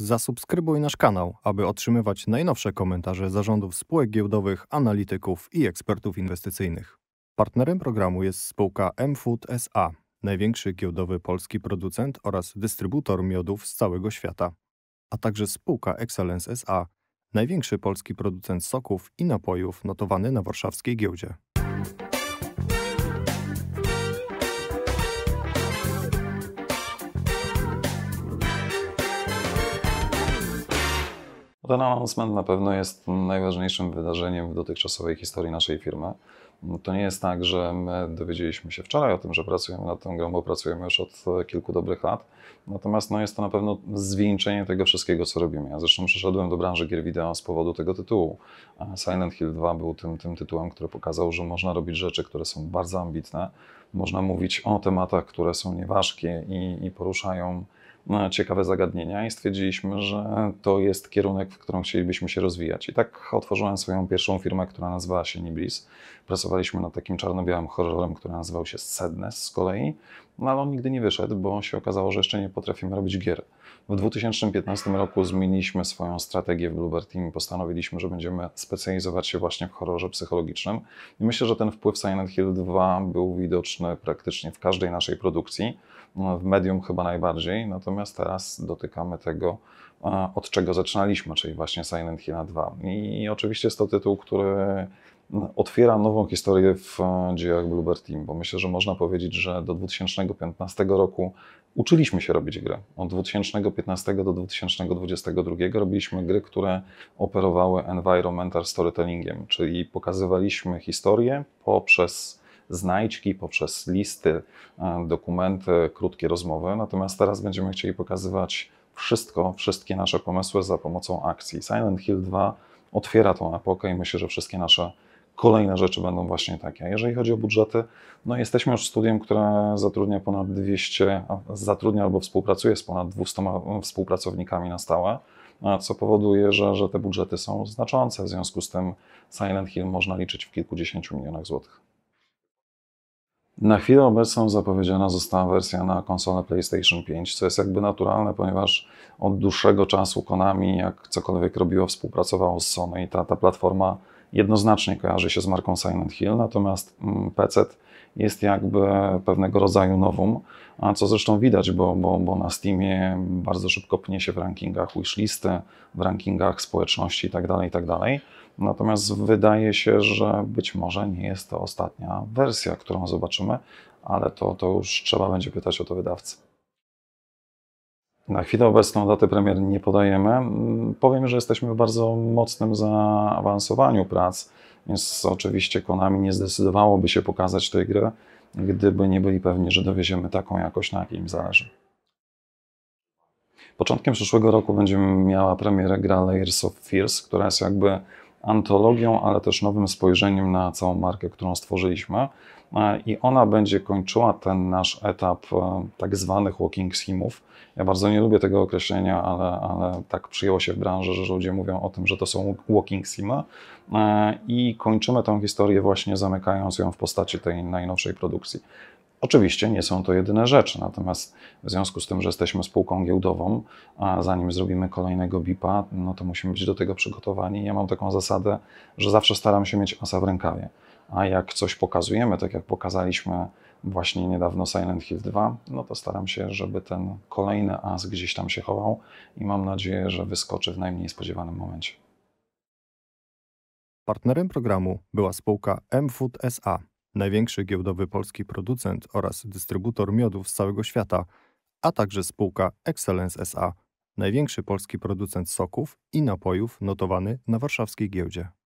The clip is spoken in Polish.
Zasubskrybuj nasz kanał, aby otrzymywać najnowsze komentarze zarządów spółek giełdowych, analityków i ekspertów inwestycyjnych. Partnerem programu jest spółka MFood SA, największy giełdowy polski producent oraz dystrybutor miodów z całego świata, a także spółka Excellence SA, największy polski producent soków i napojów notowany na warszawskiej giełdzie. Ten announcement na pewno jest najważniejszym wydarzeniem w dotychczasowej historii naszej firmy. No to nie jest tak, że my dowiedzieliśmy się wczoraj o tym, że pracujemy nad tą grą, bo pracujemy już od e, kilku dobrych lat. Natomiast no, jest to na pewno zwieńczenie tego wszystkiego, co robimy. Ja zresztą przyszedłem do branży gier wideo z powodu tego tytułu. E, Silent Hill 2 był tym, tym tytułem, który pokazał, że można robić rzeczy, które są bardzo ambitne. Można mówić o tematach, które są nieważkie i, i poruszają e, ciekawe zagadnienia i stwierdziliśmy, że to jest kierunek, w którym chcielibyśmy się rozwijać. I tak otworzyłem swoją pierwszą firmę, która nazywała się Niblis pracowaliśmy nad takim czarno-białym horrorem, który nazywał się Sadness z kolei, no ale on nigdy nie wyszedł, bo się okazało, że jeszcze nie potrafimy robić gier. W 2015 roku zmieniliśmy swoją strategię w Bluebird Team i postanowiliśmy, że będziemy specjalizować się właśnie w horrorze psychologicznym. I myślę, że ten wpływ Silent Hill 2 był widoczny praktycznie w każdej naszej produkcji, no, w medium chyba najbardziej, natomiast teraz dotykamy tego, od czego zaczynaliśmy, czyli właśnie Silent Hill 2. I oczywiście jest to tytuł, który otwiera nową historię w e, dziejach Bluebird Team, bo myślę, że można powiedzieć, że do 2015 roku uczyliśmy się robić gry. Od 2015 do 2022 robiliśmy gry, które operowały environmental storytellingiem, czyli pokazywaliśmy historię poprzez znajdźki, poprzez listy, e, dokumenty, krótkie rozmowy. Natomiast teraz będziemy chcieli pokazywać wszystko, wszystkie nasze pomysły za pomocą akcji. Silent Hill 2 otwiera tą epokę i myślę, że wszystkie nasze Kolejne rzeczy będą właśnie takie. Jeżeli chodzi o budżety, no jesteśmy już studiem, które zatrudnia ponad 200, zatrudnia albo współpracuje z ponad 200 mm, współpracownikami na stałe, co powoduje, że, że te budżety są znaczące. W związku z tym Silent Hill można liczyć w kilkudziesięciu milionach złotych. Na chwilę obecną zapowiedziana została wersja na konsolę PlayStation 5, co jest jakby naturalne, ponieważ od dłuższego czasu Konami, jak cokolwiek robiło, współpracowało z Sony i ta, ta platforma jednoznacznie kojarzy się z marką Silent Hill, natomiast mm, PC jest jakby pewnego rodzaju nowum, a co zresztą widać, bo, bo, bo na Steamie bardzo szybko pnie się w rankingach wishlisty, w rankingach społeczności itd., tak itd. Tak natomiast wydaje się, że być może nie jest to ostatnia wersja, którą zobaczymy, ale to, to już trzeba będzie pytać o to wydawcy. Na chwilę obecną daty premier nie podajemy. Mm, powiem, że jesteśmy w bardzo mocnym zaawansowaniu prac, więc oczywiście Konami nie zdecydowałoby się pokazać tej gry, gdyby nie byli pewni, że dowieziemy taką jakość, na jakiej im zależy. Początkiem przyszłego roku będziemy miała premierę gra Layers of Fears, która jest jakby antologią, ale też nowym spojrzeniem na całą markę, którą stworzyliśmy. E, I ona będzie kończyła ten nasz etap e, tak zwanych walking simów. Ja bardzo nie lubię tego określenia, ale, ale tak przyjęło się w branży, że ludzie mówią o tym, że to są walking sima, e, I kończymy tę historię właśnie zamykając ją w postaci tej najnowszej produkcji. Oczywiście nie są to jedyne rzeczy, natomiast w związku z tym, że jesteśmy spółką giełdową, a zanim zrobimy kolejnego BIPA, no to musimy być do tego przygotowani. Ja mam taką zasadę, że zawsze staram się mieć asa w rękawie. A jak coś pokazujemy, tak jak pokazaliśmy właśnie niedawno Silent Hill 2, no to staram się, żeby ten kolejny as gdzieś tam się chował i mam nadzieję, że wyskoczy w najmniej spodziewanym momencie. Partnerem programu była spółka MFood SA największy giełdowy polski producent oraz dystrybutor miodów z całego świata, a także spółka Excellence SA, największy polski producent soków i napojów notowany na warszawskiej giełdzie.